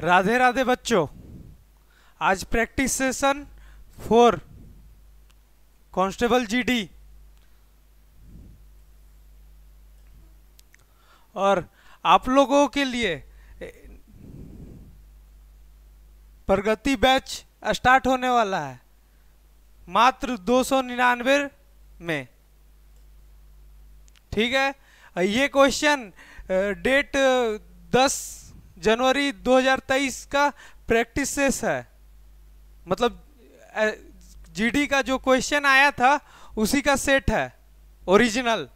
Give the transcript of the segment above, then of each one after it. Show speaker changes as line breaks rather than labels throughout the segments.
राधे राधे बच्चों आज practice session for constable GD और आप लोगों के लिए प्रगति बैच स्टार्ट होने वाला है मात्र दो सौ निन्यानवे में ठीक है ये क्वेश्चन डेट दस जनवरी 2023 का प्रैक्टिस सेस है मतलब जीडी का जो क्वेश्चन आया था उसी का सेट है ओरिजिनल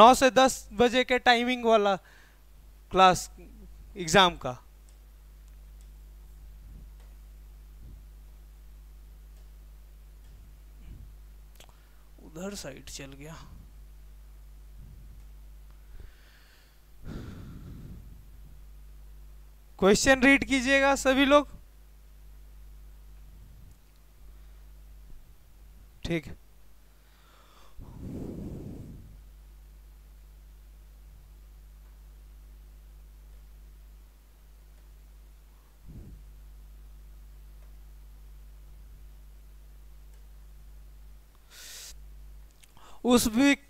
9 से 10 बजे के टाइमिंग वाला क्लास एग्ज़ाम का उधर साइड चल गया क्वेश्चन रीड कीजिएगा सभी लोग ठीक उस वीक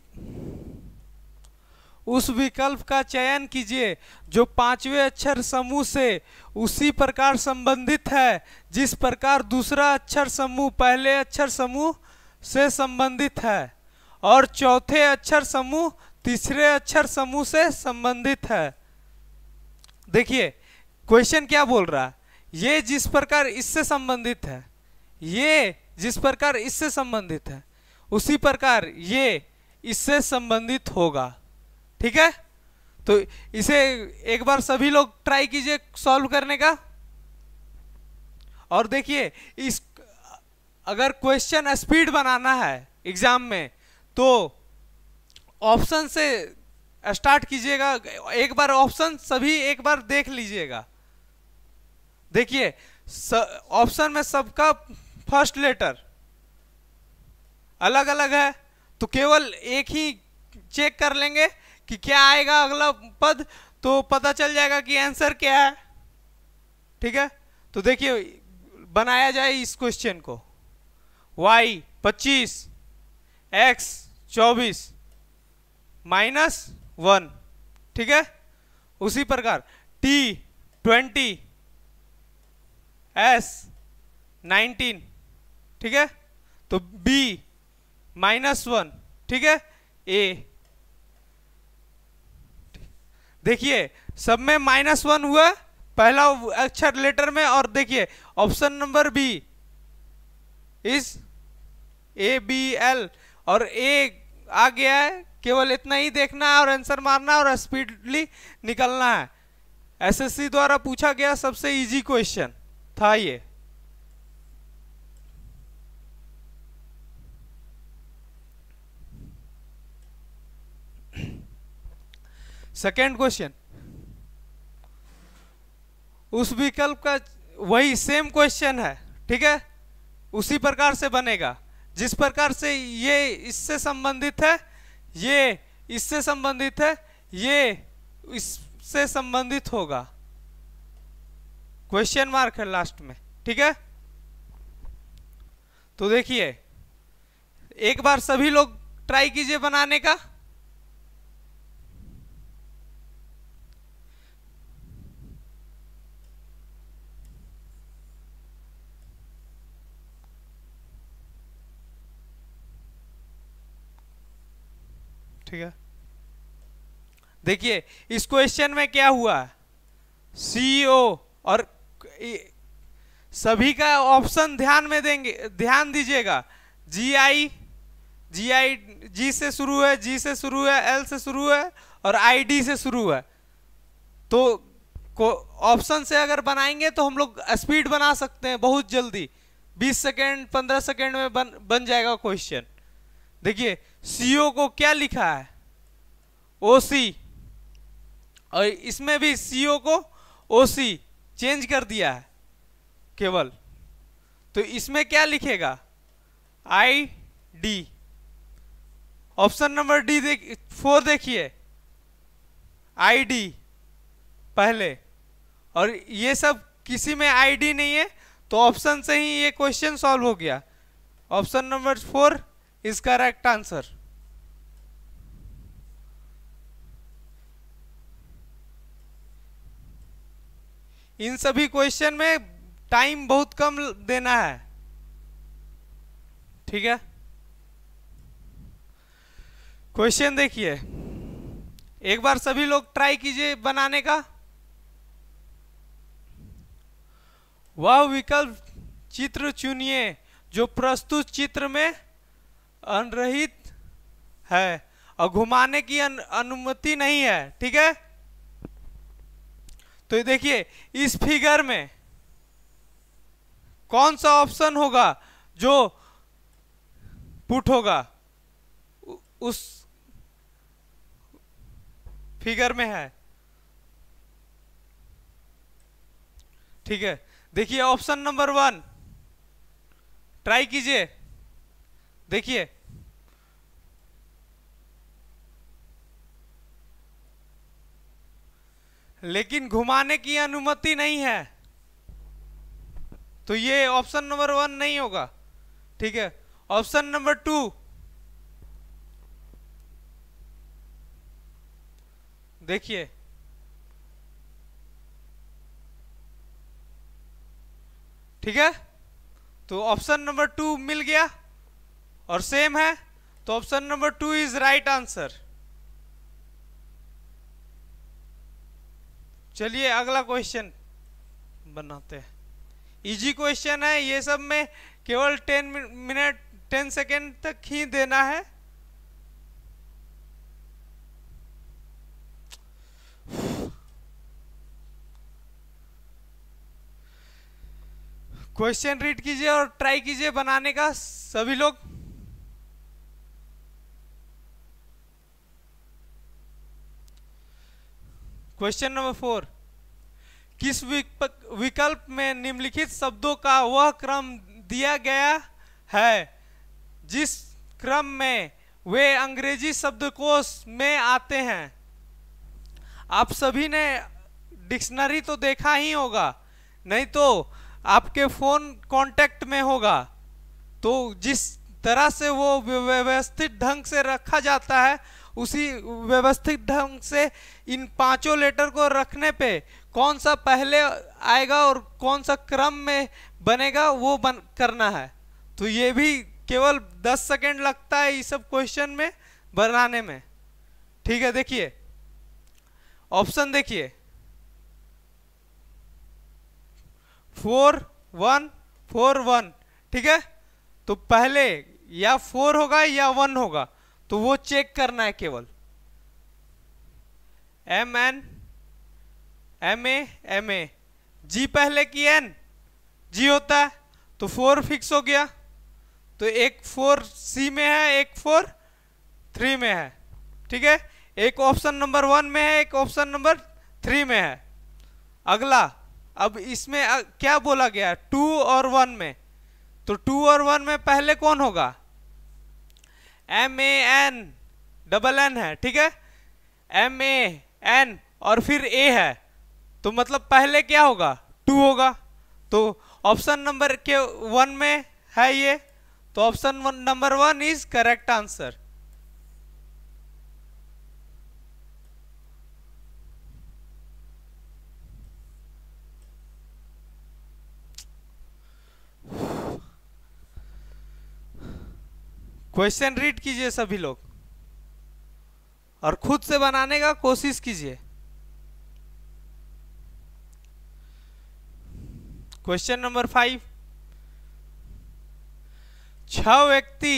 उस विकल्प का चयन कीजिए जो पांचवें अक्षर समूह से उसी प्रकार संबंधित है जिस प्रकार दूसरा अक्षर समूह पहले अक्षर समूह से संबंधित है और चौथे अक्षर समूह तीसरे अक्षर समूह से संबंधित है देखिए क्वेश्चन क्या बोल रहा है ये जिस प्रकार इससे संबंधित है ये जिस प्रकार इससे संबंधित है उसी प्रकार ये इससे संबंधित होगा ठीक है तो इसे एक बार सभी लोग ट्राई कीजिए सॉल्व करने का और देखिए इस अगर क्वेश्चन स्पीड बनाना है एग्जाम में तो ऑप्शन से स्टार्ट कीजिएगा एक बार ऑप्शन सभी एक बार देख लीजिएगा देखिए ऑप्शन में सबका फर्स्ट लेटर अलग अलग है तो केवल एक ही चेक कर लेंगे कि क्या आएगा अगला पद तो पता चल जाएगा कि आंसर क्या है ठीक है तो देखिए बनाया जाए इस क्वेश्चन को y 25 x 24 माइनस वन ठीक है उसी प्रकार t 20 s 19 ठीक है तो b माइनस वन ठीक है a देखिए सब में माइनस वन हुआ पहला अक्षर अच्छा लेटर में और देखिए ऑप्शन नंबर बी इस ए बी एल और ए आ गया है केवल इतना ही देखना है और आंसर मारना और स्पीडली निकलना है एसएससी द्वारा पूछा गया सबसे इजी क्वेश्चन था ये सेकेंड क्वेश्चन उस विकल्प का वही सेम क्वेश्चन है ठीक है उसी प्रकार से बनेगा जिस प्रकार से ये इससे संबंधित है ये इससे संबंधित है ये इससे संबंधित होगा क्वेश्चन मार्क है लास्ट में ठीक है तो देखिए एक बार सभी लोग ट्राई कीजिए बनाने का ठीक है देखिए इस क्वेश्चन में क्या हुआ सीईओ e और सभी का ऑप्शन ध्यान में देंगे ध्यान दीजिएगा जी आई जी आई जी से शुरू है जी से शुरू है एल से शुरू है और आई डी से शुरू है तो ऑप्शन से अगर बनाएंगे तो हम लोग स्पीड बना सकते हैं बहुत जल्दी 20 सेकेंड 15 सेकेंड में बन बन जाएगा क्वेश्चन देखिए सीओ को क्या लिखा है ओसी और इसमें भी सीओ को ओसी चेंज कर दिया है केवल तो इसमें क्या लिखेगा I D option number D देख फोर देखिए आई डी पहले और ये सब किसी में आई डी नहीं है तो ऑप्शन से ही ये क्वेश्चन सॉल्व हो गया option number four is correct answer. इन सभी क्वेश्चन में टाइम बहुत कम देना है ठीक है क्वेश्चन देखिए एक बार सभी लोग ट्राई कीजिए बनाने का वह विकल्प चित्र चुनिए जो प्रस्तुत चित्र में अनरहित है और घुमाने की अनुमति नहीं है ठीक है तो देखिए इस फिगर में कौन सा ऑप्शन होगा जो पुट होगा उस फिगर में है ठीक है देखिए ऑप्शन नंबर वन ट्राई कीजिए देखिए लेकिन घुमाने की अनुमति नहीं है तो ये ऑप्शन नंबर वन नहीं होगा ठीक है ऑप्शन नंबर टू देखिए ठीक है तो ऑप्शन नंबर टू मिल गया और सेम है तो option number two is right answer चलिए अगला क्वेश्चन बनाते हैं इजी क्वेश्चन है ये सब में केवल टेन मिनट टेन सेकेंड तक ही देना है क्वेश्चन रीड कीजिए और ट्राई कीजिए बनाने का सभी लोग क्वेश्चन नंबर फोर किस विकल्प में निम्नलिखित शब्दों का वह क्रम दिया गया है जिस क्रम में वे अंग्रेजी शब्दकोश में आते हैं आप सभी ने डिक्शनरी तो देखा ही होगा नहीं तो आपके फ़ोन कांटेक्ट में होगा तो जिस तरह से वो व्यवस्थित ढंग से रखा जाता है उसी व्यवस्थित ढंग से इन पांचों लेटर को रखने पे कौन सा पहले आएगा और कौन सा क्रम में बनेगा वो बन करना है तो ये भी केवल 10 सेकेंड लगता है ये सब क्वेश्चन में बनाने में ठीक है देखिए ऑप्शन देखिए फोर वन फोर वन ठीक है तो पहले या फोर होगा या वन होगा तो वो चेक करना है केवल M N M A M A G पहले की एन जी होता है तो फोर फिक्स हो गया तो एक फोर सी में है एक फोर थ्री में है ठीक है एक ऑप्शन नंबर वन में है एक ऑप्शन नंबर थ्री में है अगला अब इसमें क्या बोला गया टू और वन में तो टू और वन में पहले कौन होगा M A N double N है ठीक है एम ए एन और फिर ए है तो मतलब पहले क्या होगा टू होगा तो ऑप्शन नंबर के वन में है ये तो option number one is correct answer question read कीजिए सभी लोग और खुद से बनाने का कोशिश कीजिए क्वेश्चन नंबर फाइव छ व्यक्ति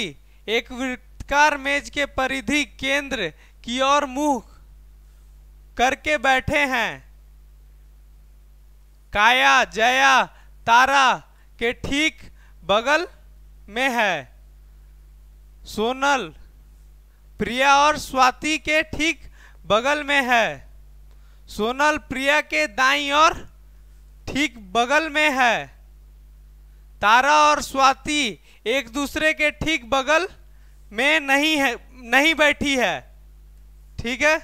एक वृत्तकार मेज के परिधि केंद्र की ओर मुंह करके बैठे हैं काया जया तारा के ठीक बगल में है सोनल प्रिया और स्वाति के ठीक बगल में है सोनल प्रिया के दाई और ठीक बगल में है तारा और स्वाति एक दूसरे के ठीक बगल में नहीं है नहीं बैठी है ठीक है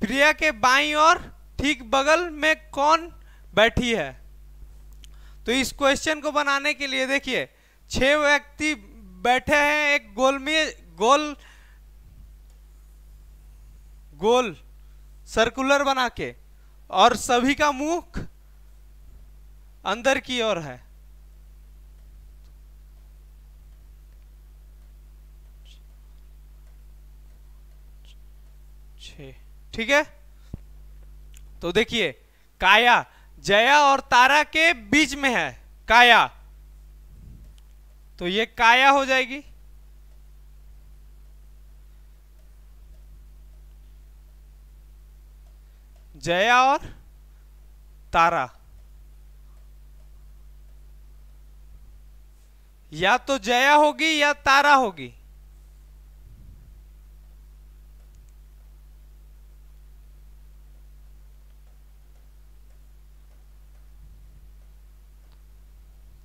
प्रिया के बाई और ठीक बगल में कौन बैठी है तो इस क्वेश्चन को बनाने के लिए देखिए छह व्यक्ति बैठे हैं एक गोलमेज गोल गोल सर्कुलर बना के और सभी का मुख अंदर की ओर है ठीक है तो देखिए काया जया और तारा के बीच में है काया तो ये काया हो जाएगी जया और तारा या तो जया होगी या तारा होगी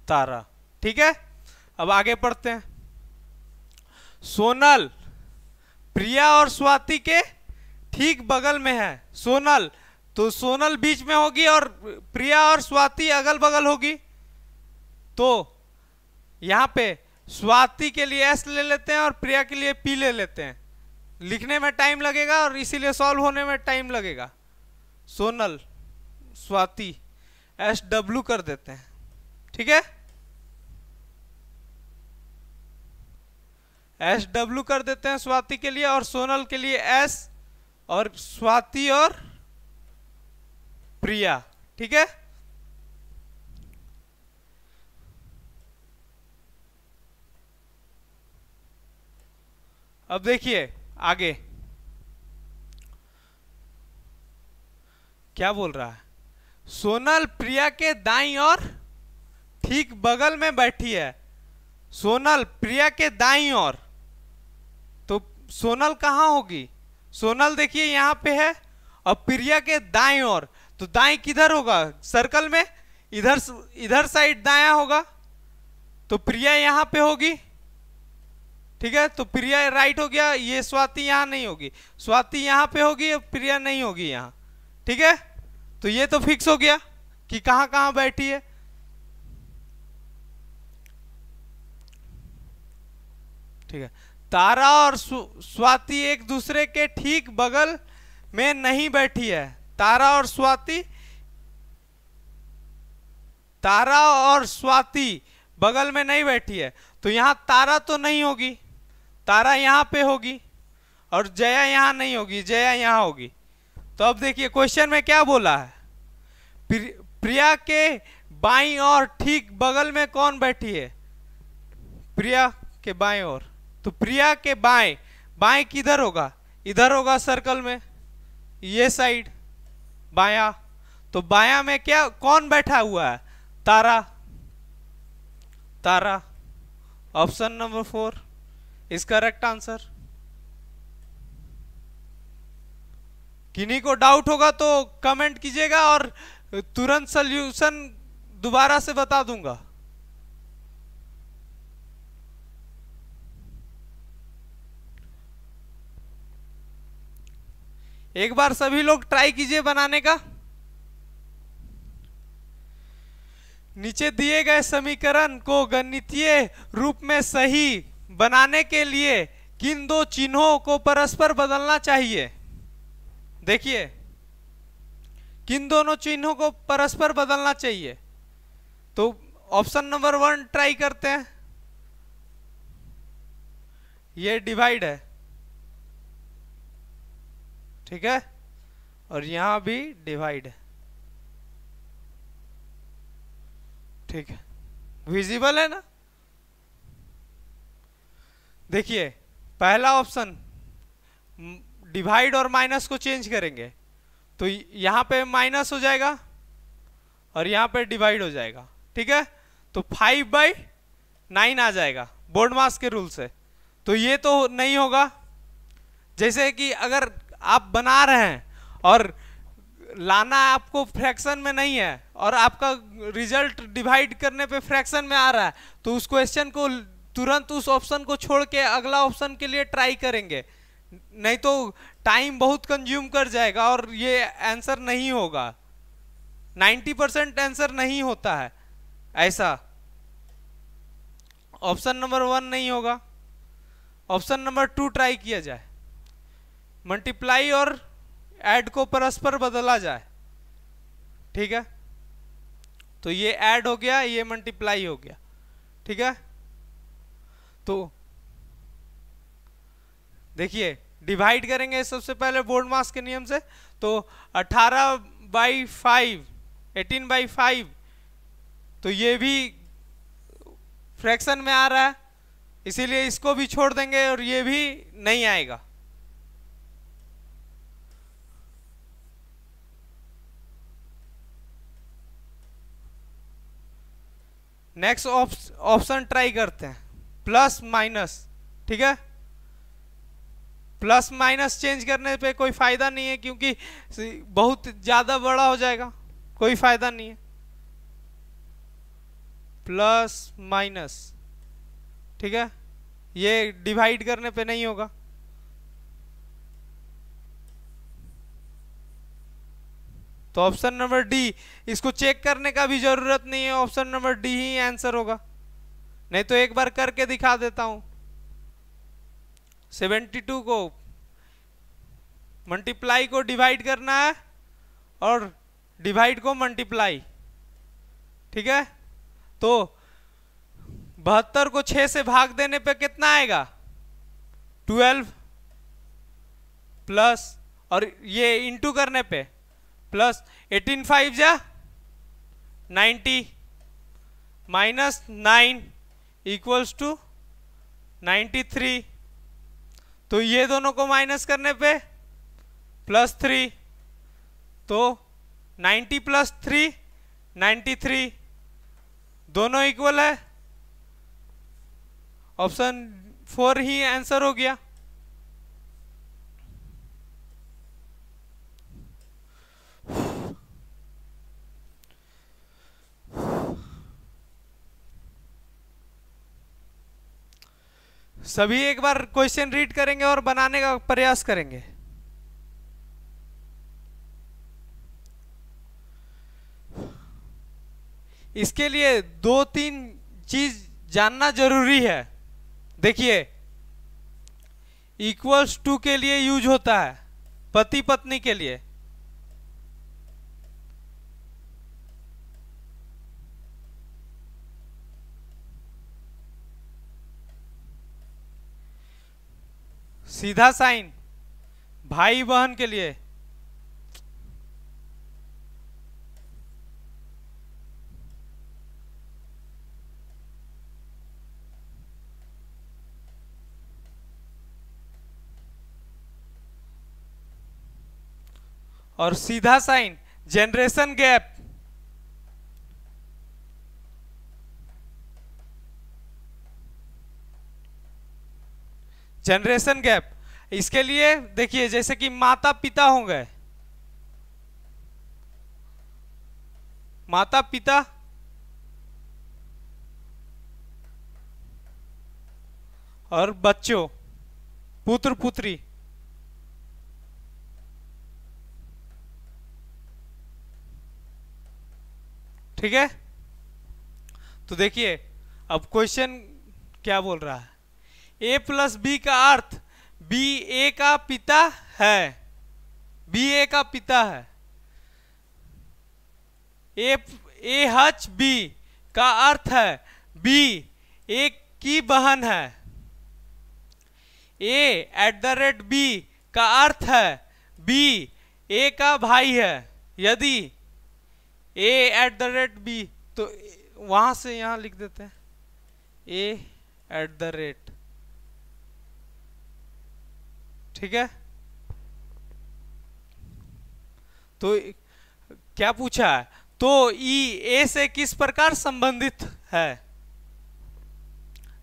तारा ठीक है अब आगे पढ़ते हैं सोनल प्रिया और स्वाति के ठीक बगल में है सोनल तो सोनल बीच में होगी और प्रिया और स्वाति अगल बगल होगी तो यहाँ पे स्वाति के लिए एस ले लेते हैं और प्रिया के लिए पी ले लेते हैं लिखने में टाइम लगेगा और इसीलिए सॉल्व होने में टाइम लगेगा सोनल स्वाति एस डब्ल्यू कर देते हैं ठीक है एस डब्ल्यू कर देते हैं स्वाति के लिए और सोनल के लिए एस और स्वाति और प्रिया ठीक है अब देखिए आगे क्या बोल रहा है सोनल प्रिया के दाई और ठीक बगल में बैठी है सोनल प्रिया के दाई और तो सोनल कहाँ होगी सोनल देखिए यहां पे है और प्रिया के दाई और तो दाएं किधर होगा सर्कल में इधर इधर साइड दाया होगा तो प्रिया यहां पे होगी ठीक है तो प्रिया राइट हो गया ये स्वाति यहां नहीं होगी स्वाति यहां पे होगी और प्रिया नहीं होगी यहां ठीक है तो ये तो फिक्स हो गया कि कहां कहां बैठी है ठीक है तारा और स्वाति एक दूसरे के ठीक बगल में नहीं बैठी है तारा और स्वाति तारा और स्वाति बगल में नहीं बैठी है तो यहां तारा तो नहीं होगी तारा यहां पे होगी और जया यहाँ नहीं होगी जया यहां होगी तो अब देखिए क्वेश्चन में क्या बोला है प्रिया के बाई और ठीक बगल में कौन बैठी है प्रिया के बाएं और तो प्रिया के बाएं बाएं किधर होगा इधर होगा सर्कल में ये साइड बाया तो बाया में क्या कौन बैठा हुआ है तारा तारा option number four is correct answer किन्हीं को डाउट होगा तो कमेंट कीजिएगा और तुरंत सोल्यूशन दोबारा से बता दूंगा एक बार सभी लोग ट्राई कीजिए बनाने का नीचे दिए गए समीकरण को गणितीय रूप में सही बनाने के लिए किन दो चिन्हों को परस्पर बदलना चाहिए देखिए किन दोनों चिन्हों को परस्पर बदलना चाहिए तो ऑप्शन नंबर वन ट्राई करते हैं ये डिवाइड है ठीक है और यहाँ भी डिवाइड है ठीक है विजिबल है ना देखिए पहला ऑप्शन डिवाइड और माइनस को चेंज करेंगे तो यहाँ पे माइनस हो जाएगा और यहाँ पे डिवाइड हो जाएगा ठीक है तो फाइव बाई नाइन आ जाएगा बोर्ड मास के रूल से तो ये तो नहीं होगा जैसे कि अगर आप बना रहे हैं और लाना आपको फ्रैक्शन में नहीं है और आपका रिजल्ट डिवाइड करने पे फ्रैक्शन में आ रहा है तो उस क्वेश्चन को तुरंत उस ऑप्शन को छोड़ के अगला ऑप्शन के लिए ट्राई करेंगे नहीं तो टाइम बहुत कंज्यूम कर जाएगा और ये आंसर नहीं होगा 90 परसेंट आंसर नहीं होता है ऐसा ऑप्शन नंबर वन नहीं होगा ऑप्शन नंबर टू ट्राई किया जाए मल्टीप्लाई और ऐड को परस्पर बदला जाए ठीक है तो ये ऐड हो गया ये मल्टीप्लाई हो गया ठीक है तो देखिए डिवाइड करेंगे सबसे पहले बोर्ड मास के नियम से तो 18 by five eighteen by five तो ये भी फ्रैक्शन में आ रहा है इसीलिए इसको भी छोड़ देंगे और ये भी नहीं आएगा नेक्स्ट ऑप्शन ट्राई करते हैं प्लस माइनस ठीक है प्लस माइनस चेंज करने पे कोई फ़ायदा नहीं है क्योंकि बहुत ज़्यादा बड़ा हो जाएगा कोई फ़ायदा नहीं है प्लस माइनस ठीक है ये डिवाइड करने पे नहीं होगा तो ऑप्शन नंबर डी इसको चेक करने का भी जरूरत नहीं है ऑप्शन नंबर डी ही आंसर होगा नहीं तो एक बार करके दिखा देता हूं 72 को मल्टीप्लाई को डिवाइड करना है और डिवाइड को मल्टीप्लाई ठीक है तो बहत्तर को छः से भाग देने पे कितना आएगा ट्वेल्व प्लस और ये इंटू करने पे प्लस एटीन फाइव जा ninety minus nine equals to ninety three तो ये दोनों को माइनस करने पे प्लस थ्री तो ninety plus three ninety three दोनों इक्वल है ऑप्शन फोर ही आंसर हो गया सभी एक बार क्वेश्चन रीड करेंगे और बनाने का प्रयास करेंगे इसके लिए दो तीन चीज जानना जरूरी है देखिए इक्वल्स टू के लिए यूज होता है पति पत्नी के लिए सीधा साइन भाई बहन के लिए और सीधा sign generation gap generation gap इसके लिए देखिए जैसे कि माता पिता हो गए माता पिता और बच्चों पुत्र पुत्री ठीक है तो देखिए अब क्वेश्चन क्या बोल रहा है ए प्लस बी का अर्थ बी ए का पिता है बी ए का पिता है ए ए हच बी का अर्थ है बी ए की बहन है A at the rate B का अर्थ है बी ए का भाई है यदि A at the rate B तो वहां से यहाँ लिख देते हैं ए एट द रेट ठीक है तो क्या पूछा है तो ई ए से किस प्रकार संबंधित है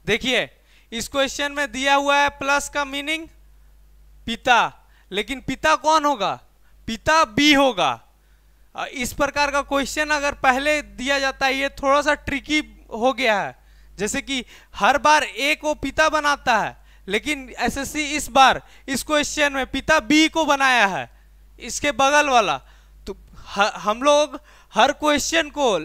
देखिए इस क्वेश्चन में दिया हुआ है प्लस का मीनिंग पिता लेकिन पिता कौन होगा पिता बी होगा इस प्रकार का क्वेश्चन अगर पहले दिया जाता है ये थोड़ा सा ट्रिकी हो गया है जैसे कि हर बार ए को पिता बनाता है लेकिन एसएससी इस बार इस क्वेश्चन में पिता बी को बनाया है इसके बगल वाला तो हम लोग हर क्वेश्चन को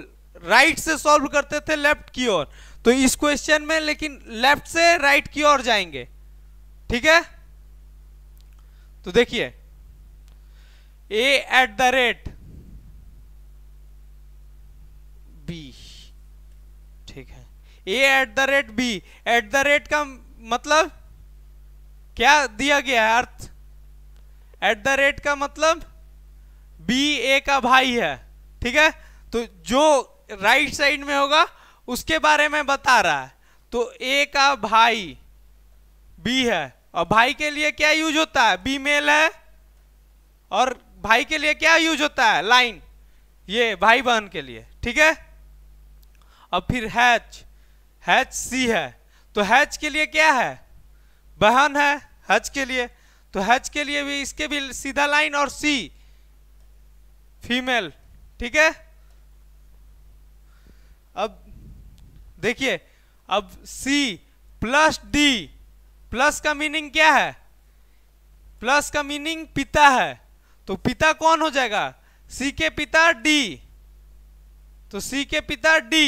राइट से सॉल्व करते थे लेफ्ट की ओर तो इस क्वेश्चन में लेकिन लेफ्ट से राइट की ओर जाएंगे ठीक है तो देखिए A at the rate B ठीक है A at the rate B at the rate का मतलब क्या दिया गया है अर्थ एट द रेट का मतलब बी ए का भाई है ठीक है तो जो राइट साइड में होगा उसके बारे में बता रहा है तो ए का भाई बी है और भाई के लिए क्या यूज होता है बी मेल है और भाई के लिए क्या यूज होता है लाइन ये भाई बहन के लिए ठीक है और फिर हैच हैच सी है तो हैच के लिए क्या है बहन है हज के लिए तो हज के लिए भी इसके भी सीधा लाइन और सी फीमेल ठीक है अब देखिए अब सी प्लस डी प्लस का मीनिंग क्या है प्लस का मीनिंग पिता है तो पिता कौन हो जाएगा सी के पिता डी तो सी के पिता डी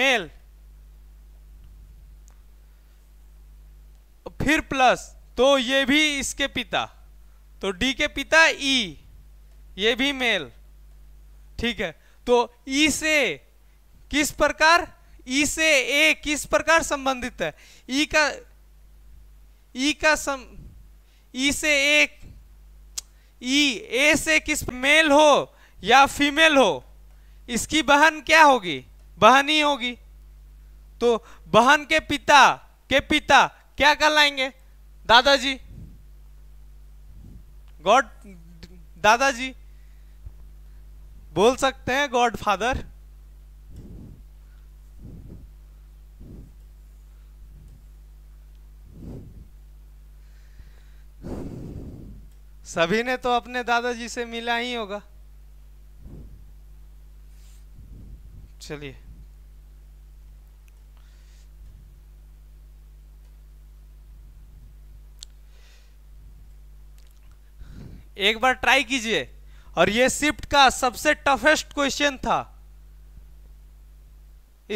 मेल फिर प्लस तो ये भी इसके पिता तो डी के पिता ई ये भी मेल ठीक है तो ई से किस प्रकार ई से ए किस प्रकार संबंधित है ई का ई का सम ई से ए ई ए से किस मेल हो या फीमेल हो इसकी बहन क्या होगी बहन ही होगी तो बहन के पिता के पिता क्या कर लाएंगे दादाजी गॉड दादाजी बोल सकते हैं गॉड फादर सभी ने तो अपने दादाजी से मिला ही होगा चलिए एक बार ट्राई कीजिए और ये शिफ्ट का सबसे टफेस्ट क्वेश्चन था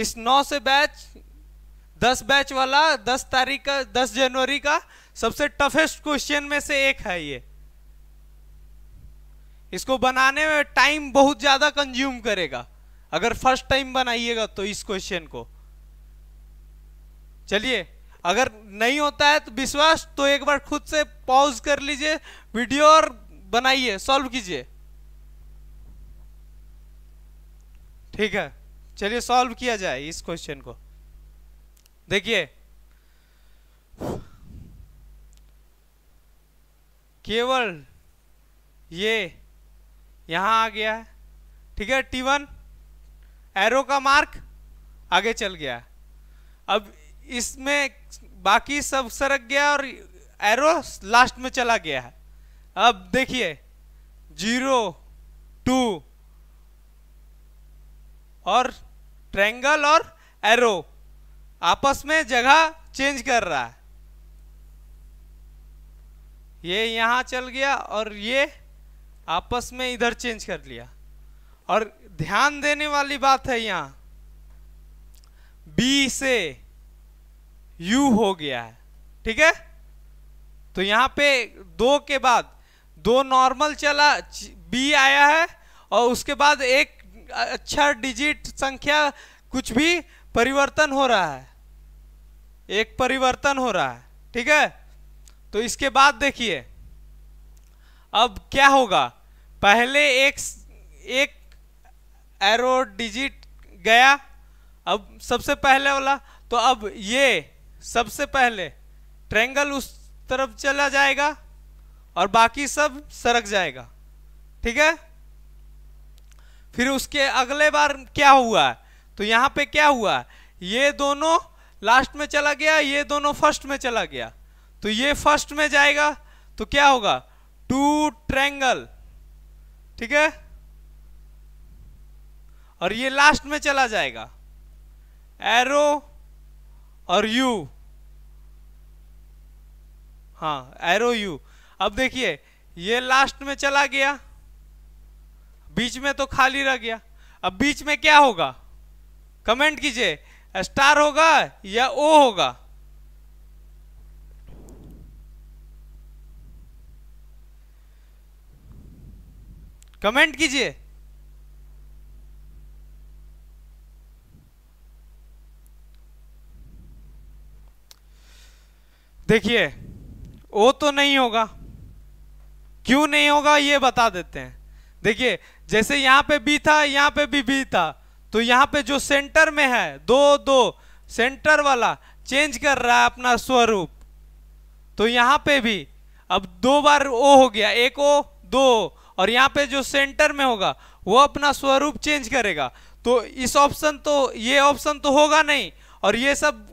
इस नौ से बैच दस बैच वाला दस तारीख का दस जनवरी का सबसे टफेस्ट क्वेश्चन में से एक है ये इसको बनाने में टाइम बहुत ज्यादा कंज्यूम करेगा अगर फर्स्ट टाइम बनाइएगा तो इस क्वेश्चन को चलिए अगर नहीं होता है तो विश्वास तो एक बार खुद से पॉज कर लीजिए वीडियो और बनाइए सॉल्व कीजिए ठीक है चलिए सॉल्व किया जाए इस क्वेश्चन को देखिए केवल ये यहां आ गया है ठीक है टी वन एरो का मार्क आगे चल गया अब इसमें बाकी सब सरक गया और एरो लास्ट में चला गया है अब देखिए जीरो टू और ट्रैंगल और एरो आपस में जगह चेंज कर रहा है ये यहाँ चल गया और ये आपस में इधर चेंज कर लिया और ध्यान देने वाली बात है यहां बी से यू हो गया है ठीक है तो यहाँ पे दो के बाद दो नॉर्मल चला बी आया है और उसके बाद एक अच्छा डिजिट संख्या कुछ भी परिवर्तन हो रहा है एक परिवर्तन हो रहा है ठीक है तो इसके बाद देखिए अब क्या होगा पहले एक एक एरो डिजिट गया अब सबसे पहले वाला तो अब ये सबसे पहले ट्रेंगल उस तरफ चला जाएगा और बाकी सब सरक जाएगा ठीक है फिर उसके अगले बार क्या हुआ तो यहां पे क्या हुआ ये दोनों लास्ट में चला गया ये दोनों फर्स्ट में चला गया तो ये फर्स्ट में जाएगा तो क्या होगा टू ट्रैंगल ठीक है और ये लास्ट में चला जाएगा एरो और यू हाँ एरो यू अब देखिए ये लास्ट में चला गया बीच में तो खाली रह गया अब बीच में क्या होगा कमेंट कीजिए स्टार होगा या ओ होगा कमेंट कीजिए देखिए ओ तो नहीं होगा क्यों नहीं होगा ये बता देते हैं देखिए जैसे यहाँ पे बी था यहाँ पे भी बी था तो यहाँ पे जो सेंटर में है दो दो सेंटर वाला चेंज कर रहा है अपना स्वरूप तो यहां पे भी अब दो बार ओ हो गया एक ओ दो और यहां पे जो सेंटर में होगा वो अपना स्वरूप चेंज करेगा तो इस ऑप्शन तो ये ऑप्शन तो होगा नहीं और ये सब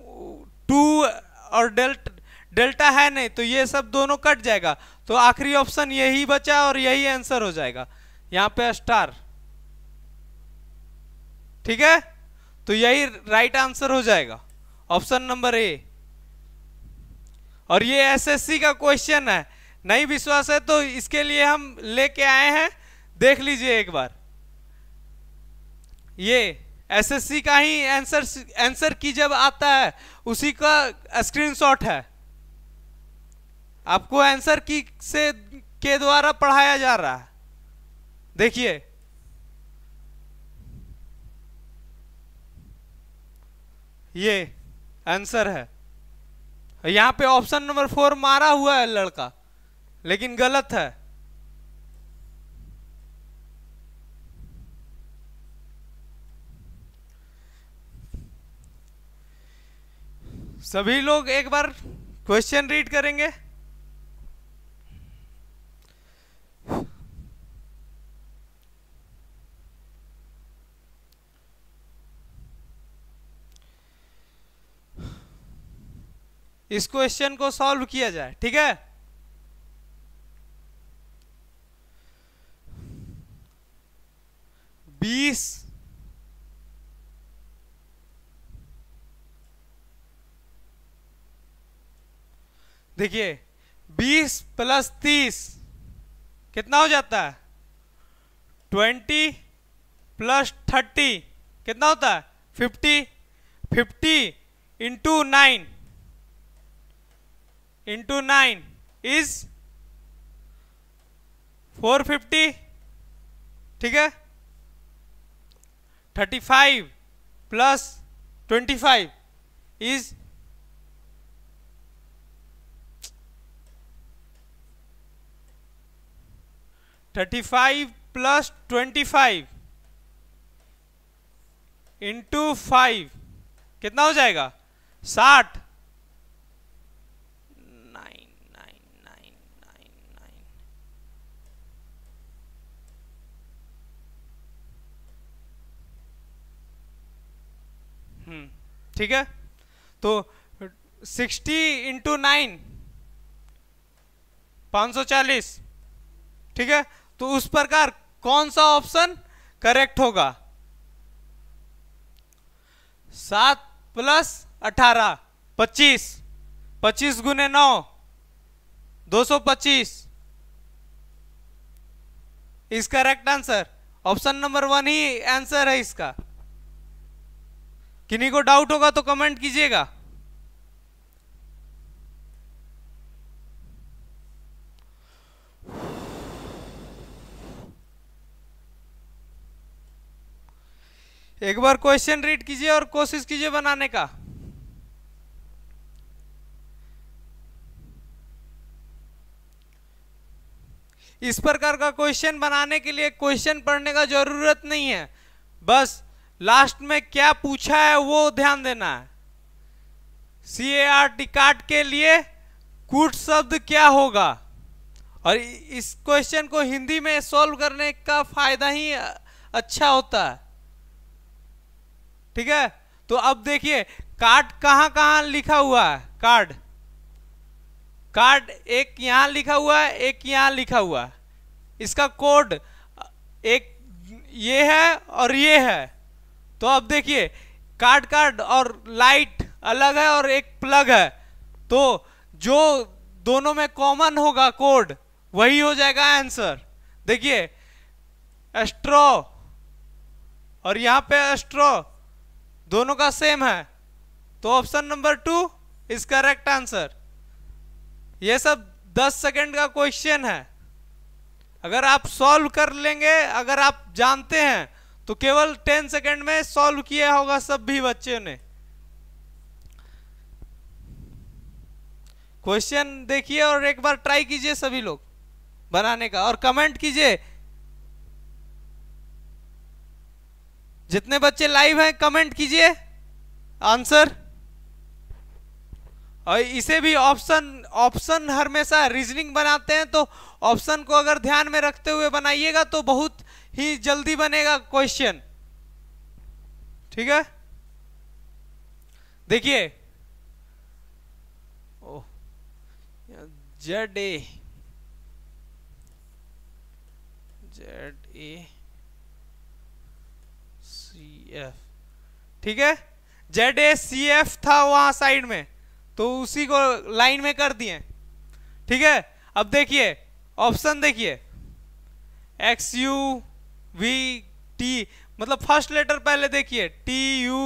टू और डेल्ट डेल्टा है नहीं तो ये सब दोनों कट जाएगा तो आखिरी ऑप्शन यही बचा और यही आंसर हो जाएगा यहाँ पे स्टार ठीक है तो यही राइट आंसर हो जाएगा ऑप्शन नंबर ए और ये एसएससी का क्वेश्चन है नहीं विश्वास है तो इसके लिए हम लेके आए हैं देख लीजिए एक बार ये एसएससी का ही आंसर आंसर की जब आता है उसी का स्क्रीनशॉट है आपको आंसर की से के द्वारा पढ़ाया जा रहा है देखिए ये आंसर है यहां पे ऑप्शन नंबर फोर मारा हुआ है लड़का लेकिन गलत है सभी लोग एक बार क्वेश्चन रीड करेंगे इस क्वेश्चन को सॉल्व किया जाए ठीक है बीस देखिए बीस प्लस तीस कितना हो जाता है ट्वेंटी प्लस थर्टी कितना होता है fifty fifty into nine nine is four 450 ठीक है 35 plus 25 is thirty five plus twenty five into five कितना हो जाएगा साठ ठीक है तो 60 इंटू नाइन पाँच ठीक है तो उस प्रकार कौन सा ऑप्शन करेक्ट होगा सात प्लस अठारह पच्चीस पच्चीस गुने नौ दो सौ पच्चीस इसका correct answer option number one ही आंसर है इसका किन्हीं को डाउट होगा तो कमेंट कीजिएगा एक बार क्वेश्चन रीड कीजिए और कोशिश कीजिए बनाने का इस प्रकार का क्वेश्चन बनाने के लिए क्वेश्चन पढ़ने का जरूरत नहीं है बस लास्ट में क्या पूछा है वो ध्यान देना है C A R T card के लिए कूट शब्द क्या होगा और इस क्वेश्चन को हिंदी में सॉल्व करने का फायदा ही अच्छा होता है ठीक है तो अब देखिए कार्ड कहाँ कहाँ लिखा हुआ है कार्ड कार्ड एक यहां लिखा हुआ है एक यहां लिखा हुआ है इसका कोड एक ये है और ये है तो अब देखिए कार्ड कार्ड और लाइट अलग है और एक प्लग है तो जो दोनों में कॉमन होगा कोड वही हो जाएगा आंसर देखिए एस्ट्रो और यहां पे एस्ट्रो दोनों का सेम है तो option number two is correct answer ये सब 10 सेकंड का क्वेश्चन है अगर आप सॉल्व कर लेंगे अगर आप जानते हैं तो केवल टेन सेकेंड में सॉल्व किया होगा सब भी बच्चे ने क्वेश्चन देखिए और एक बार ट्राई कीजिए सभी लोग बनाने का और कमेंट कीजिए जितने बच्चे लाइव हैं कमेंट कीजिए आंसर और इसे भी ऑप्शन ऑप्शन हमेशा रीजनिंग बनाते हैं तो ऑप्शन को अगर ध्यान में रखते हुए बनाइएगा तो बहुत ही जल्दी बनेगा क्वेश्चन ठीक है देखिए Z A Z A C F ठीक है जेड ए सी एफ था वहां साइड में तो उसी को लाइन में कर दिए ठीक है अब देखिए ऑप्शन देखिए एक्स यू वी टी मतलब फर्स्ट लेटर पहले देखिए टी यू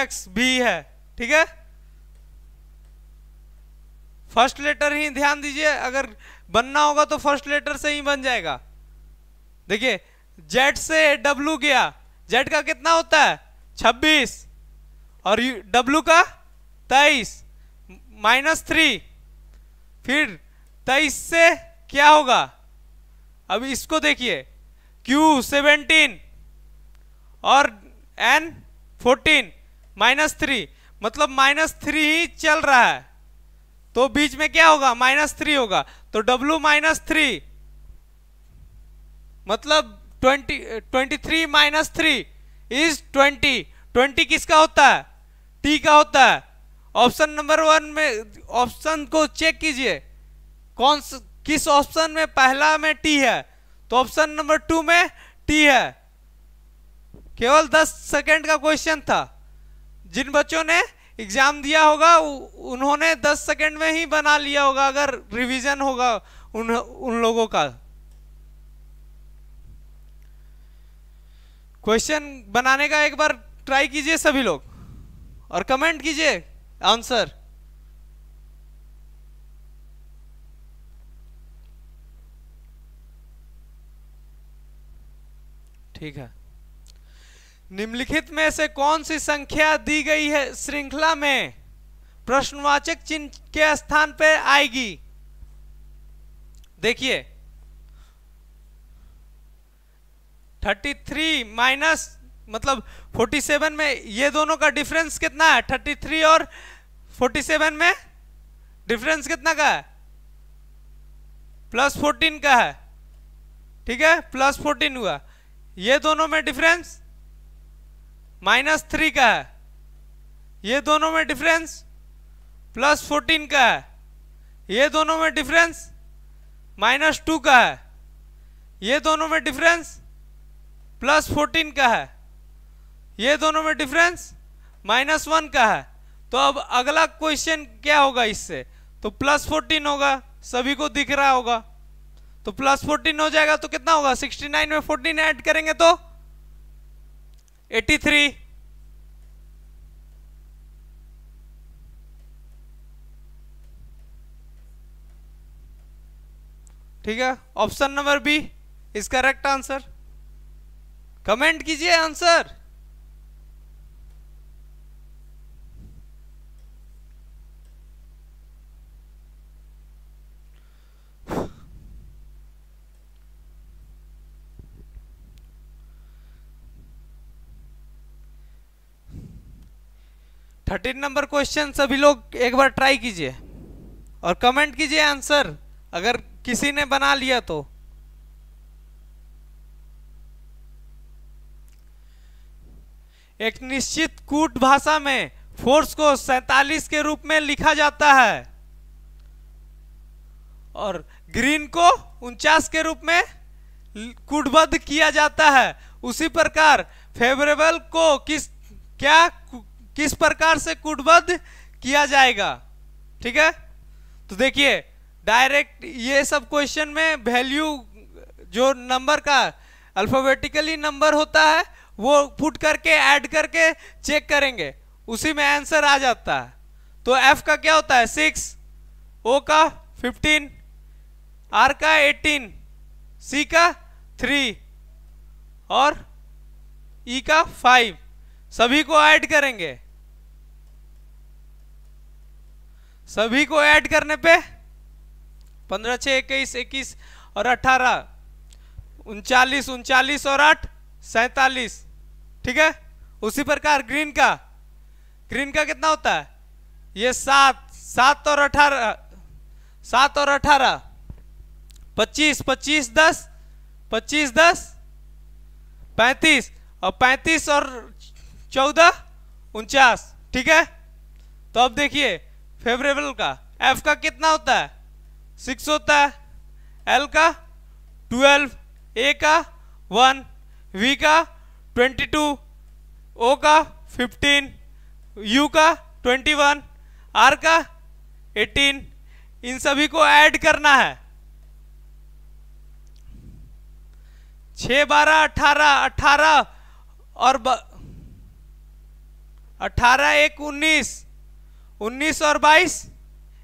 एक्स बी है ठीक है फर्स्ट लेटर ही ध्यान दीजिए अगर बनना होगा तो फर्स्ट लेटर से ही बन जाएगा देखिए जेड से डब्लू गया जेड का कितना होता है छब्बीस और डब्लू का तेईस माइनस थ्री फिर तेईस से क्या होगा अब इसको देखिए क्यू सेवेंटीन और एन फोर्टीन माइनस थ्री मतलब माइनस थ्री ही चल रहा है तो बीच में क्या होगा माइनस थ्री होगा तो W माइनस थ्री मतलब twenty twenty three minus three is twenty twenty किसका होता है टी का होता है ऑप्शन नंबर वन में ऑप्शन को चेक कीजिए कौन किस ऑप्शन में पहला में टी है तो ऑप्शन नंबर टू में टी है केवल दस सेकेंड का क्वेश्चन था जिन बच्चों ने एग्जाम दिया होगा उन्होंने दस सेकेंड में ही बना लिया होगा अगर रिवीजन होगा उन उन लोगों का क्वेश्चन बनाने का एक बार ट्राई कीजिए सभी लोग और कमेंट कीजिए आंसर ठीक है निम्नलिखित में से कौन सी संख्या दी गई है श्रृंखला में प्रश्नवाचक चिन्ह के स्थान पर आएगी देखिए 33 माइनस मतलब 47 में ये दोनों का डिफरेंस कितना है 33 और 47 में डिफरेंस कितना का है प्लस 14 का है ठीक है प्लस 14 हुआ ये दोनों में डिफरेंस माइनस थ्री का है ये दोनों में डिफरेंस प्लस फोर्टीन का है ये दोनों में डिफरेंस माइनस टू का है ये दोनों में डिफरेंस प्लस फोर्टीन का है ये दोनों में डिफरेंस माइनस वन का है तो अब अगला क्वेश्चन क्या होगा इससे तो प्लस फोर्टीन होगा सभी को दिख रहा होगा तो प्लस फोर्टीन हो जाएगा तो कितना होगा सिक्सटी नाइन में फोर्टीन ऐड करेंगे तो एटी थ्री ठीक है option number B is correct answer comment कीजिए आंसर थर्टीन नंबर क्वेश्चन सभी लोग एक बार ट्राई कीजिए और कमेंट कीजिए आंसर अगर किसी ने बना लिया तो एक निश्चित कूट भाषा में फोर्स को सैतालीस के रूप में लिखा जाता है और ग्रीन को उनचास के रूप में कूटबद्ध किया जाता है उसी प्रकार फेवरेबल को किस क्या किस प्रकार से कूटबद्ध किया जाएगा ठीक है तो देखिए डायरेक्ट ये सब क्वेश्चन में वैल्यू जो नंबर का अल्फाबेटिकली नंबर होता है वो फुट करके ऐड करके चेक करेंगे उसी में आंसर आ जाता है तो एफ का क्या होता है सिक्स ओ का फिफ्टीन आर का एटीन सी का थ्री और ई e का फाइव सभी को ऐड करेंगे सभी को ऐड करने पे पंद्रह छः इक्कीस इक्कीस और अठारह उनचालीस उनचालीस और आठ सैतालीस ठीक है उसी प्रकार ग्रीन का ग्रीन का कितना होता है ये सात सात और अठारह सात और अठारह पच्चीस पच्चीस दस पच्चीस दस पैंतीस और पैंतीस और चौदह उनचास ठीक है तो अब देखिए फेवरेबल का एफ का कितना होता है सिक्स होता है एल का ट्वेल्व ए का वन वी का ट्वेंटी टू ओ का फिफ्टीन यू का ट्वेंटी वन आर का एटीन इन सभी को ऐड करना है छ बारह अठारह अठारह और अठारह एक उन्नीस उन्नीस और बाईस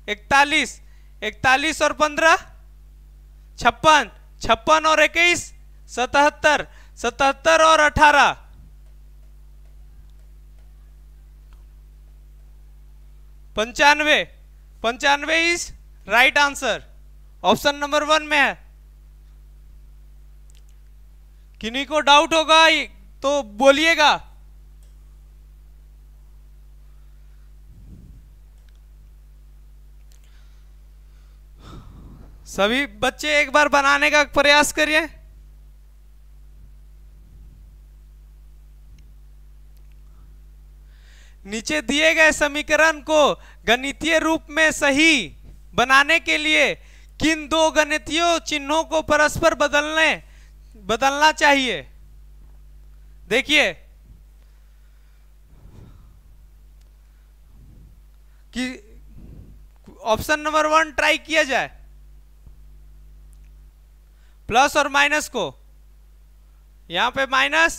इकतालीस इकतालीस और पंद्रह छप्पन छप्पन और इक्कीस सतहत्तर सतहत्तर और अठारह पंचानवे पंचानवे is right answer option number one में है किन्हीं को डाउट होगा तो बोलिएगा सभी बच्चे एक बार बनाने का प्रयास करिए नीचे दिए गए समीकरण को गणितीय रूप में सही बनाने के लिए किन दो गणितीय चिन्हों को परस्पर बदलने बदलना चाहिए देखिए कि ऑप्शन नंबर वन ट्राई किया जाए प्लस और माइनस को यहाँ पे माइनस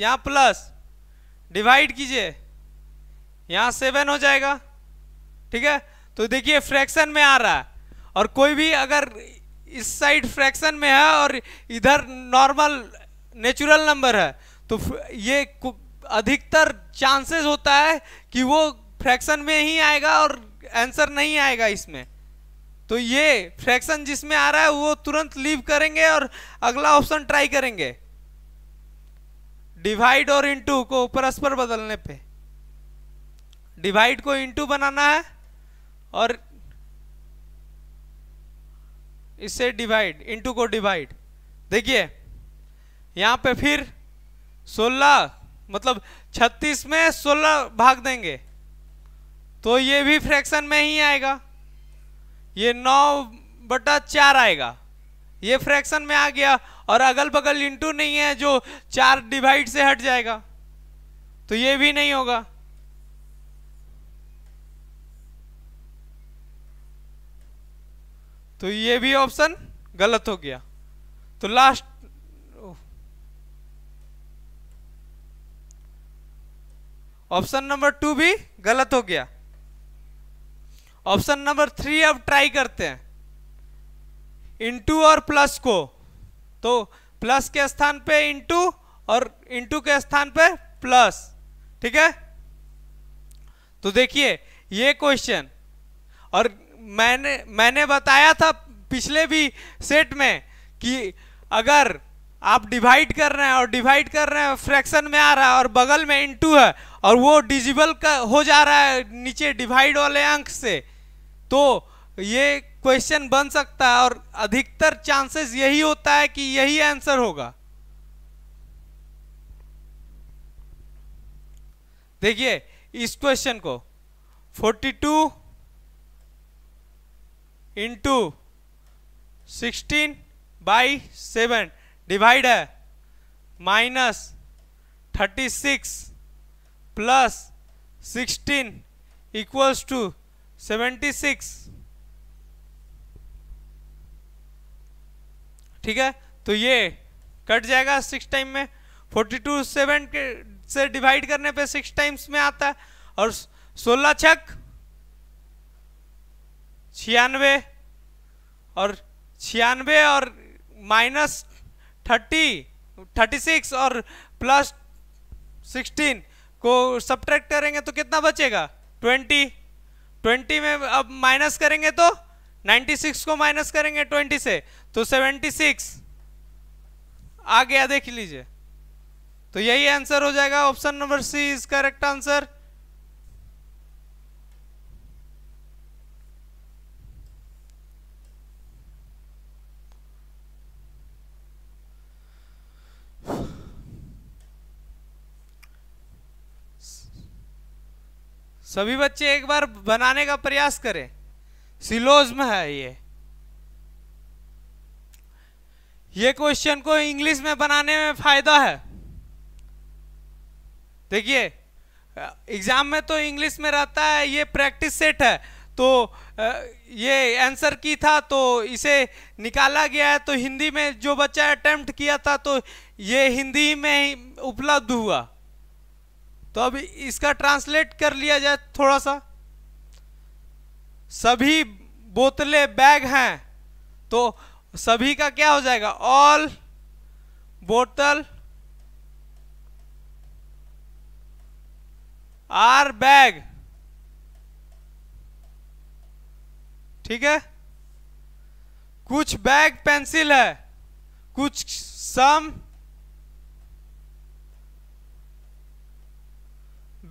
यहाँ प्लस डिवाइड कीजिए यहाँ सेवन हो जाएगा ठीक है तो देखिए फ्रैक्शन में आ रहा है और कोई भी अगर इस साइड फ्रैक्शन में है और इधर नॉर्मल नेचुरल नंबर है तो ये अधिकतर चांसेस होता है कि वो फ्रैक्शन में ही आएगा और आंसर नहीं आएगा इसमें तो ये फ्रैक्शन जिसमें आ रहा है वो तुरंत लीव करेंगे और अगला ऑप्शन ट्राई करेंगे डिवाइड और इंटू को परस्पर बदलने पे डिवाइड को इंटू बनाना है और इसे डिवाइड इंटू को डिवाइड देखिए यहां पे फिर 16 मतलब 36 में 16 भाग देंगे तो ये भी फ्रैक्शन में ही आएगा ये नौ बटा चार आएगा ये फ्रैक्शन में आ गया और अगल बगल इंटू नहीं है जो चार डिवाइड से हट जाएगा तो ये भी नहीं होगा तो ये भी ऑप्शन गलत हो गया तो लास्ट ऑप्शन नंबर टू भी गलत हो गया ऑप्शन नंबर थ्री अब ट्राई करते हैं इंटू और प्लस को तो प्लस के स्थान पे इंटू और इंटू के स्थान पे प्लस ठीक है तो देखिए ये क्वेश्चन और मैंने मैंने बताया था पिछले भी सेट में कि अगर आप डिवाइड कर रहे हैं और डिवाइड कर रहे हैं फ्रैक्शन में आ रहा है और बगल में इंटू है और वो डिजिबल का हो जा रहा है नीचे डिवाइड वाले अंक से तो ये क्वेश्चन बन सकता है और अधिकतर चांसेस यही होता है कि यही आंसर होगा देखिए इस क्वेश्चन को 42 two into sixteen by seven divide है minus thirty six plus sixteen equals to seventy six ठीक है तो ये कट जाएगा सिक्स टाइम में फोर्टी टू सेवन से डिवाइड करने पे सिक्स टाइम्स में आता है और सोलह छक छियानवे और छियानवे और माइनस थर्टी थर्टी सिक्स और प्लस सिक्सटीन को सब करेंगे तो कितना बचेगा ट्वेंटी ट्वेंटी में अब माइनस करेंगे तो नाइन्टी सिक्स को माइनस करेंगे ट्वेंटी से तो सेवेंटी सिक्स आ गया देख लीजिए तो यही आंसर हो जाएगा option number C is correct answer सभी बच्चे एक बार बनाने का प्रयास करें सिलोज में है ये ये क्वेश्चन को इंग्लिश में बनाने में फायदा है देखिए एग्जाम में तो इंग्लिश में रहता है ये प्रैक्टिस सेट है तो ये आंसर की था तो इसे निकाला गया है तो हिंदी में जो बच्चा अटेम्प्ट किया था तो ये हिंदी में ही उपलब्ध हुआ तो अब इसका ट्रांसलेट कर लिया जाए थोड़ा सा सभी बोतलें बैग हैं तो सभी का क्या हो जाएगा ऑल बोतल आर बैग ठीक है कुछ बैग पेंसिल है कुछ सम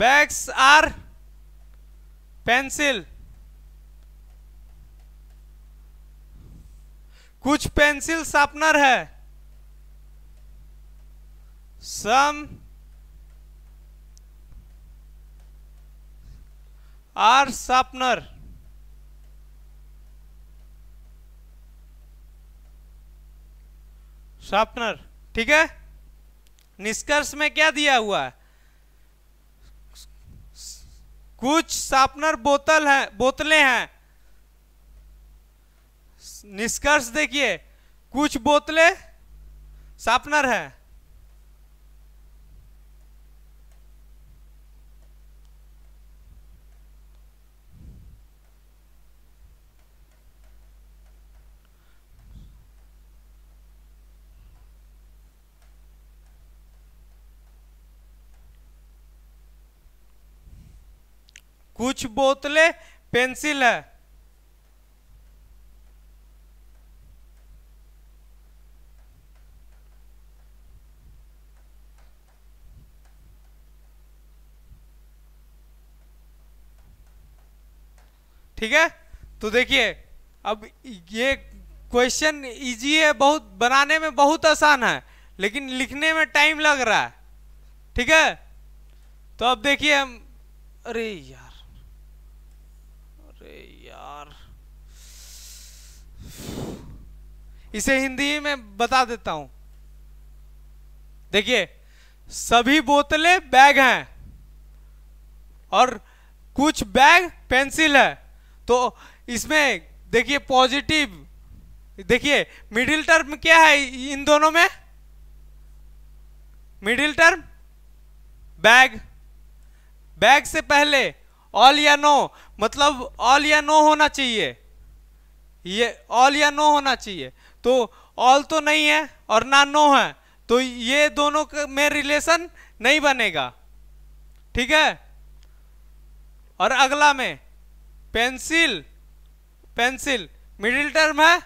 bags are pencil कुछ पेंसिल शार्पनर है सम आर शार्पनर शार्पनर ठीक है निष्कर्ष में क्या दिया हुआ है कुछ शार्पनर बोतल हैं बोतलें हैं निष्कर्ष देखिए कुछ बोतलें शार्पनर है कुछ बोतलें पेंसिल है ठीक है तो देखिए अब ये क्वेश्चन इजी है बहुत बनाने में बहुत आसान है लेकिन लिखने में टाइम लग रहा है ठीक है तो अब देखिए हम अरे यार यार इसे हिंदी में बता देता हूं देखिए सभी बोतलें बैग हैं और कुछ बैग पेंसिल है तो इसमें देखिए पॉजिटिव देखिए मिडिल टर्म क्या है इन दोनों में मिडिल टर्म बैग बैग से पहले ऑल या नो मतलब ऑल या नो होना चाहिए ये ऑल या नो होना चाहिए तो ऑल तो नहीं है और ना नो है तो ये दोनों में रिलेशन नहीं बनेगा ठीक है और अगला में पेंसिल पेंसिल मिडिल टर्म है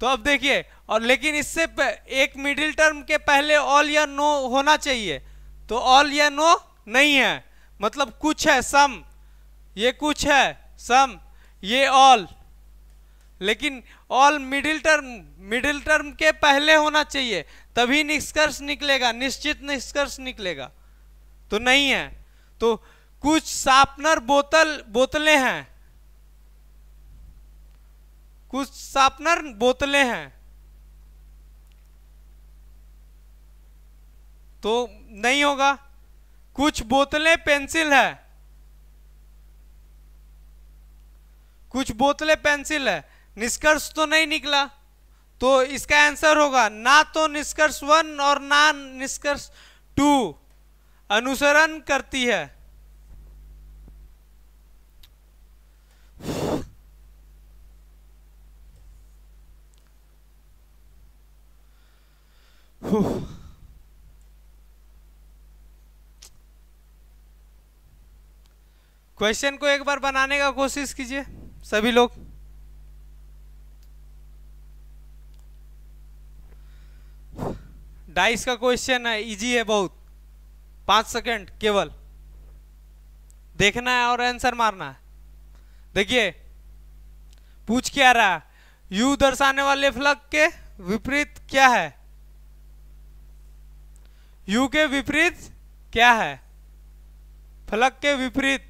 तो अब देखिए और लेकिन इससे एक मिडिल टर्म के पहले ऑल या नो होना चाहिए तो ऑल या नो नहीं है मतलब कुछ है सम ये कुछ है सम ये ऑल लेकिन all middle term middle term के पहले होना चाहिए तभी निष्कर्ष निकलेगा निश्चित निष्कर्ष निकलेगा तो नहीं है तो कुछ शार्पनर बोतल बोतलें हैं कुछ शार्पनर बोतलें हैं तो नहीं होगा कुछ बोतलें पेंसिल है कुछ बोतलें पेंसिल है निष्कर्ष तो नहीं निकला तो इसका आंसर होगा ना तो निष्कर्ष वन और ना निष्कर्ष टू अनुसरण करती है Whew. क्वेश्चन को एक बार बनाने का कोशिश कीजिए सभी लोग डाइस का क्वेश्चन है इजी है बहुत पांच सेकंड केवल देखना है और आंसर मारना है देखिए पूछ क्या रहा यू दर्शाने वाले फ्लग के विपरीत क्या है यू के विपरीत क्या है फलक के विपरीत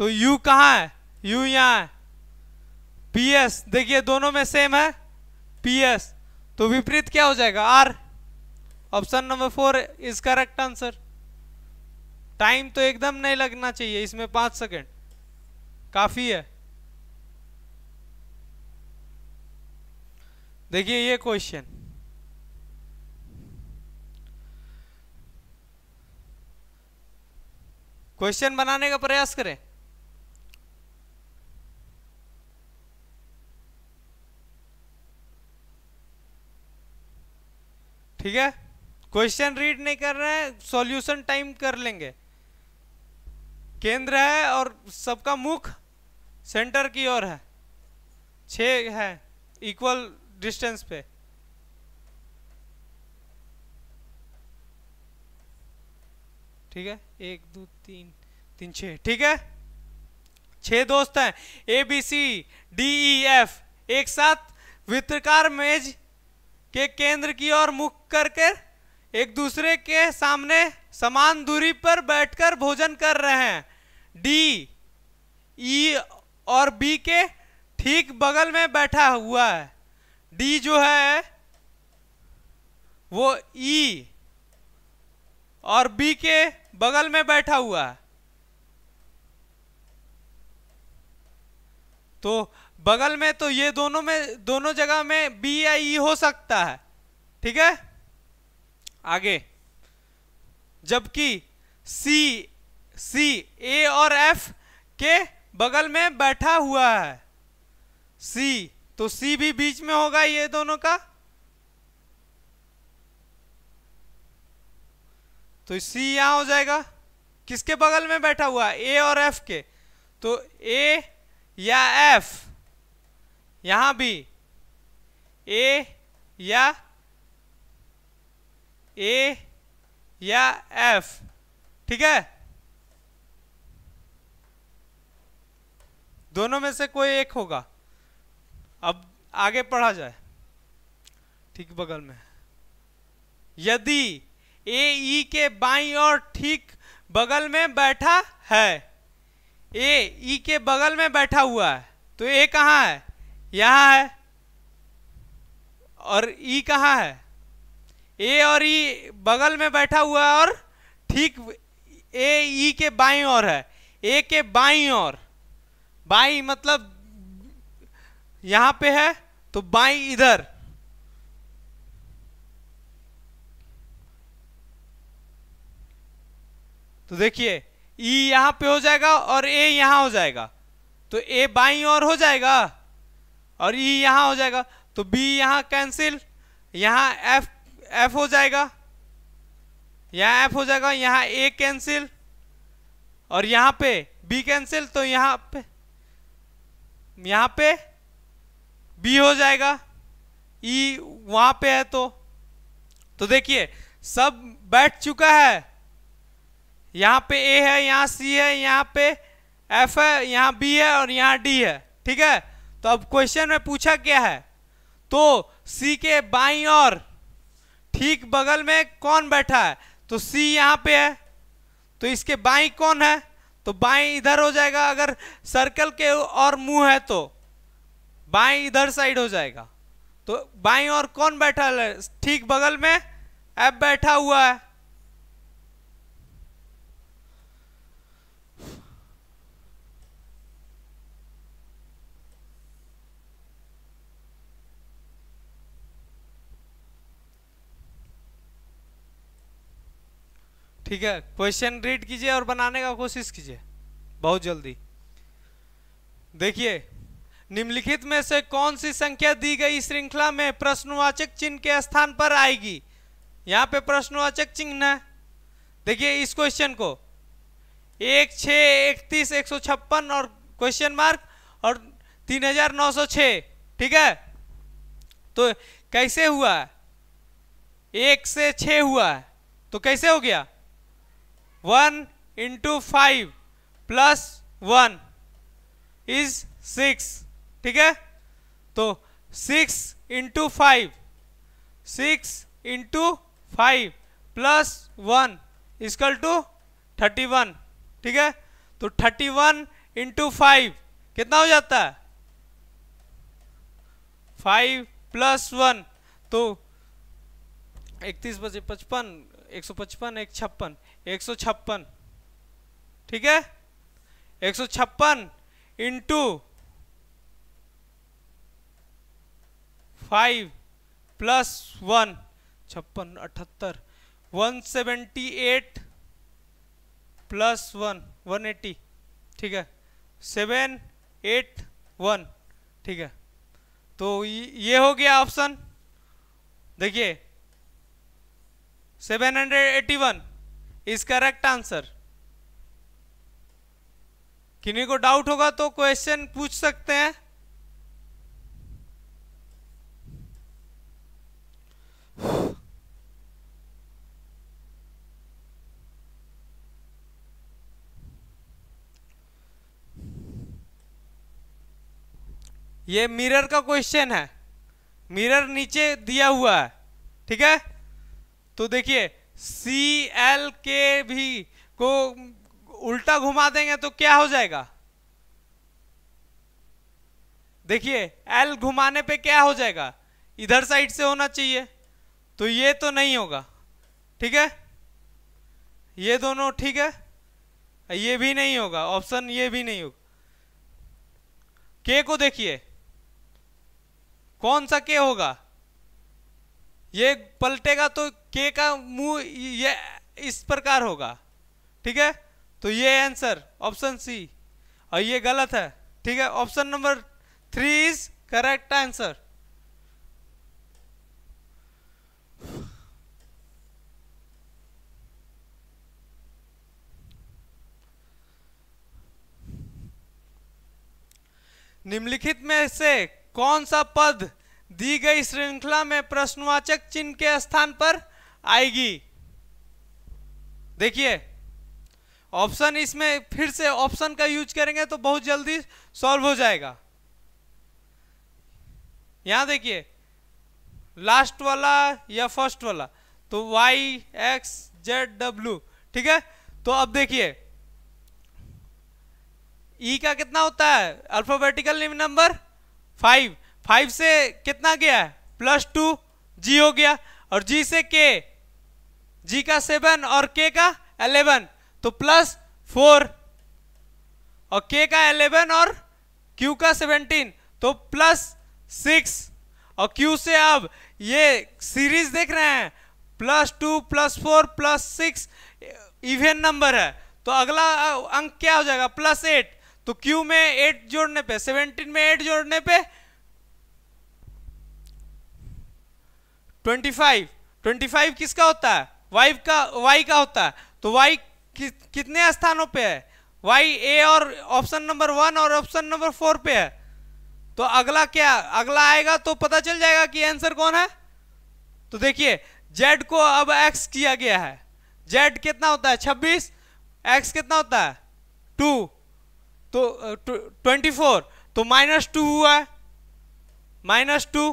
तो U कहाँ है U यहाँ है पी एस देखिए दोनों में सेम है पी एस तो विपरीत क्या हो जाएगा R option number four is correct answer time तो एकदम नहीं लगना चाहिए इसमें पांच सेकेंड काफी है देखिए ये क्वेश्चन क्वेश्चन बनाने का प्रयास करें ठीक है क्वेश्चन रीड नहीं कर रहे हैं सॉल्यूशन टाइम कर लेंगे केंद्र है और सबका मुख सेंटर की ओर है छ है इक्वल डिस्टेंस पे ठीक है एक दो तीन तीन छः ठीक है छः दोस्त हैं A B C D E F एक साथ वित्रकार मेज के केंद्र की ओर मुख करके एक दूसरे के सामने समान दूरी पर बैठकर भोजन कर रहे हैं डी ई और बी के ठीक बगल में बैठा हुआ है डी जो है वो ई और बी के बगल में बैठा हुआ है तो बगल में तो ये दोनों में दोनों जगह में बी या ई e हो सकता है ठीक है आगे जबकि सी सी ए और एफ के बगल में बैठा हुआ है सी तो सी भी बीच में होगा ये दोनों का तो सी यहां हो जाएगा किसके बगल में बैठा हुआ ए और एफ के तो ए या एफ यहां भी ए या ए या एफ ठीक है दोनों में से कोई एक होगा अब आगे पढ़ा जाए ठीक बगल में यदि ए ई e के बाई और ठीक बगल में बैठा है ए ई e के बगल में बैठा हुआ है तो ए कहाँ है यहाँ है और ई कहाँ है ए और ई बगल में बैठा हुआ है और ठीक ए ई के बाई और है ए के बाई और बाई मतलब यहाँ पे है तो बाई इधर तो देखिए ई यहाँ पे हो जाएगा और ए यहाँ हो जाएगा तो ए बाई और हो जाएगा और ई e यहाँ हो जाएगा तो बी यहाँ कैंसिल यहाँ एफ एफ हो जाएगा यहाँ एफ हो जाएगा यहाँ ए कैंसिल और यहाँ पे बी कैंसिल तो यहाँ पे यहाँ पे बी हो जाएगा ई e वहाँ पे है तो तो देखिए सब बैठ चुका है यहाँ पे ए है यहाँ सी है यहाँ पे एफ है यहाँ बी है और यहाँ डी है ठीक है तो अब क्वेश्चन में पूछा क्या है तो सी के बाई और ठीक बगल में कौन बैठा है तो सी यहाँ पे है तो इसके बाई कौन है तो बाई इधर हो जाएगा अगर सर्कल के और मुंह है तो बाई इधर साइड हो जाएगा तो बाई और कौन बैठा है ठीक बगल में एफ बैठा हुआ है ठीक है क्वेश्चन रीड कीजिए और बनाने का कोशिश कीजिए बहुत जल्दी देखिए निम्नलिखित में से कौन सी संख्या दी गई श्रृंखला में प्रश्नवाचक चिन्ह के स्थान पर आएगी यहाँ पे प्रश्नवाचक चिन्ह है देखिए इस क्वेश्चन को एक छ इकतीस एक सौ छप्पन और क्वेश्चन मार्क और तीन हजार नौ सौ छ ठीक है तो कैसे हुआ है एक से छ हुआ है तो कैसे हो गया one into five plus one is six ठीक है तो six into five six into five plus one is equal two thirty one ठीक है तो थर्टी वन इंटू फाइव कितना हो जाता है फाइव प्लस वन तो इकतीस बजे पचपन एक सौ पचपन एक छप्पन एक सौ छप्पन ठीक है एक सौ छप्पन इंटू फाइव प्लस वन छप्पन अठहत्तर one seventy eight plus one one eighty ठीक है सेवन एट वन ठीक है तो ये हो गया ऑप्शन देखिए seven hundred eighty one is correct answer किन्हीं को डाउट होगा तो क्वेश्चन पूछ सकते हैं ये मिरर का क्वेश्चन है मिरर नीचे दिया हुआ है ठीक है तो देखिए सी एल के भी को उल्टा घुमा देंगे तो क्या हो जाएगा देखिए एल घुमाने पे क्या हो जाएगा इधर साइड से होना चाहिए तो ये तो नहीं होगा ठीक है ये दोनों ठीक है ये भी नहीं होगा ऑप्शन ये भी नहीं होगा के को देखिए कौन सा के होगा ये पलटेगा तो के का मुंह ये इस प्रकार होगा ठीक है तो ये आंसर ऑप्शन सी और ये गलत है ठीक है option number three is correct answer निम्नलिखित में से कौन सा पद दी गई श्रृंखला में प्रश्नवाचक चिन्ह के स्थान पर आएगी देखिए ऑप्शन इसमें फिर से ऑप्शन का यूज करेंगे तो बहुत जल्दी सॉल्व हो जाएगा यहां देखिए लास्ट वाला या फर्स्ट वाला तो वाई एक्स जेड डब्ल्यू ठीक है तो अब देखिए ई e का कितना होता है अल्फाबेटिकल नंबर फाइव फाइव से कितना गया है प्लस टू जी हो गया और जी से के जी का सेवन और के का एलेवन तो प्लस फोर और के का एलेवन और क्यू का सेवनटीन तो प्लस सिक्स और क्यू से अब ये सीरीज देख रहे हैं plus two plus four plus six even number है तो अगला अंक क्या हो जाएगा प्लस एट तो क्यू में एट जोड़ने पे सेवनटीन में एट जोड़ने पे ट्वेंटी फाइव ट्वेंटी फाइव किसका होता है वाई का वाई का होता है तो वाई कि, कितने स्थानों पे है वाई ए और ऑप्शन नंबर वन और ऑप्शन नंबर फोर पे है तो अगला क्या अगला आएगा तो पता चल जाएगा कि आंसर कौन है तो देखिए जेड को अब एक्स किया गया है जेड कितना होता है छब्बीस एक्स कितना होता है टू तो ट्वेंटी फोर तो माइनस टू हुआ है माइनस टू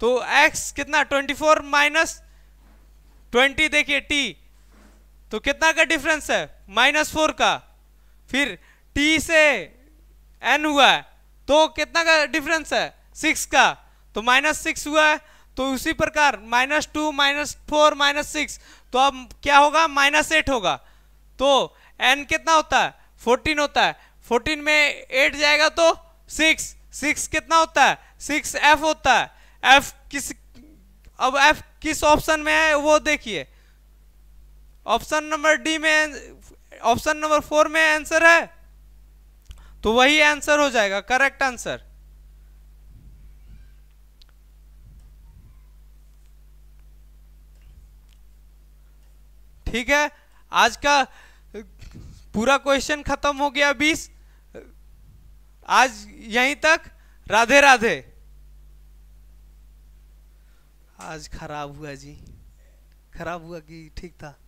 तो एक्स कितना ट्वेंटी फोर माइनस ट्वेंटी देखिए टी तो कितना का डिफरेंस है माइनस फोर का फिर टी से एन हुआ है तो कितना का डिफरेंस है सिक्स का तो माइनस सिक्स हुआ है तो उसी प्रकार minus two minus four minus six तो अब क्या होगा माइनस एट होगा तो एन कितना होता है फोर्टीन होता है फोर्टीन में एट जाएगा तो सिक्स सिक्स कितना होता है सिक्स एफ होता है एफ किस अब एफ किस ऑप्शन में है वो देखिए ऑप्शन नंबर डी में ऑप्शन नंबर फोर में आंसर है तो वही आंसर हो जाएगा करेक्ट आंसर ठीक है आज का पूरा क्वेश्चन खत्म हो गया बीस आज यहीं तक राधे राधे आज खराब हुआ जी खराब हुआ कि ठीक था